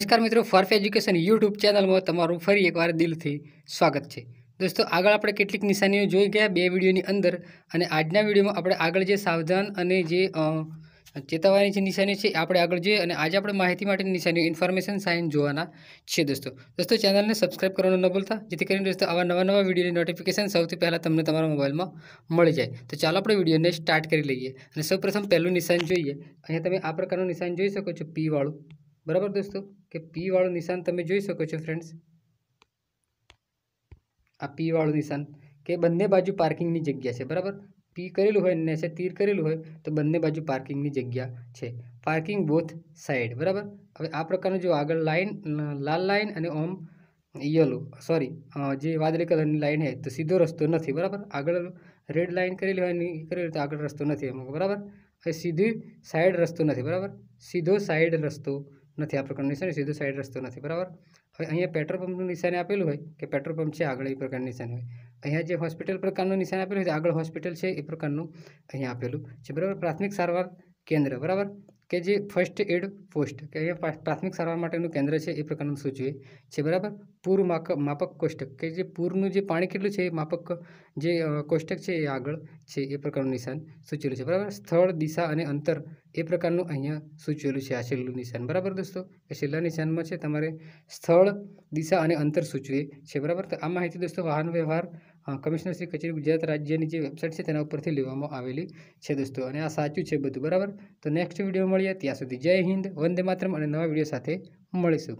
નમસ્કાર મિત્રો ફર્ફ education YouTube ચેનલમાં તમારું ફરી એકવાર દિલથી સ્વાગત છે દોસ્તો આગળ આપણે કેટલીક નિશાનીઓ જોઈ ગયા બે વિડીયોની અંદર અને આજના વિડીયોમાં આપણે આગળ જે સાવધાન અને જે ચેતવવાની જે નિશાનીઓ છે આપણે આગળ જોઈએ અને આજે આપણે માહિતી માટેની નિશાનીઓ ઇન્ફોર્મેશન સાઇન જોવાના છે દોસ્તો દોસ્તો ચેનલને સબસ્ક્રાઇબ કરવાનું ન ભૂલતા જેથી કરીને દોસ્તો આવા નવા નવા વિડીયોની નોટિફિકેશન સૌથી પહેલાં તમને તમારા મોબાઈલમાં મળી જાય તો ચાલો આપણે વિડીયોને સ્ટાર્ટ કરી લઈએ અને સૌપ્રથમ પહેલું નિશાન જોઈએ અહીંયા તમે આ પ્રકારનું નિશાન જોઈ શકો છો પીવાળું બરાબર દોસ્તો કે પીવાળું નિશાન તમે જોઈ શકો છો ફ્રેન્ડ્સ આ પીવાળું નિશાન કે બંને બાજુ પાર્કિંગની જગ્યા છે બરાબર પી કરેલું હોય અને છે તીર કરેલું હોય તો બંને બાજુ પાર્કિંગની જગ્યા છે પાર્કિંગ બોથ સાઈડ બરાબર હવે આ પ્રકારનું જો આગળ લાઇન લાલ લાઇન અને ઓમ યલો સોરી જે વાદળી કલરની લાઇન છે તો સીધો રસ્તો નથી બરાબર આગળ રેડ લાઇન કરેલી હોય ને કરેલી તો આગળ રસ્તો નથી એમાં બરાબર હવે સીધી સાઈડ રસ્તો નથી બરાબર સીધો સાઈડ રસ્તો નથી આ પ્રકારનું નિશાની સીધો સાઈડ રસ્તો નથી બરાબર હવે અહીંયા પેટ્રોલ પંપનું નિશાની આપેલું હોય કે પેટ્રોલ પંપ છે આગળ એ પ્રકારનું નિશાન હોય અહીંયા જે હોસ્પિટલ પ્રકારનું નિશાન આપેલું હોય આગળ હોસ્પિટલ છે એ પ્રકારનું અહીંયા આપેલું છે બરાબર પ્રાથમિક સારવાર કેન્દ્ર બરાબર કે જે ફર્સ્ટ એડ પોસ્ટ કે પ્રાથમિક સારવાર માટેનું કેન્દ્ર છે એ પ્રકારનું સૂચવે છે બરાબર પૂર માક માપક કોષ્ટક કે જે પૂરનું જે પાણી કેટલું છે એ માપક જે કોષ્ટક છે એ આગળ છે એ પ્રકારનું નિશાન સૂચવેલું છે બરાબર સ્થળ દિશા અને અંતર એ પ્રકારનું અહીંયા સૂચવેલું છે આ છેલ્લું નિશાન બરાબર દોસ્તો કે છેલ્લા નિશાનમાં છે તમારે સ્થળ દિશા અને અંતર સૂચવે છે બરાબર તો આ માહિતી દોસ્તો વાહન વ્યવહાર કમિશનર શ્રી કચેરી ગુજરાત રાજ્યની જે વેબસાઇટ છે તેના ઉપરથી લેવામાં આવેલી છે દોસ્તો અને આ સાચું છે બધું બરાબર તો નેક્સ્ટ વિડીયો મળીએ ત્યાં સુધી જય હિન્દ વંદે માત્રમ અને નવા વિડીયો સાથે મળીશું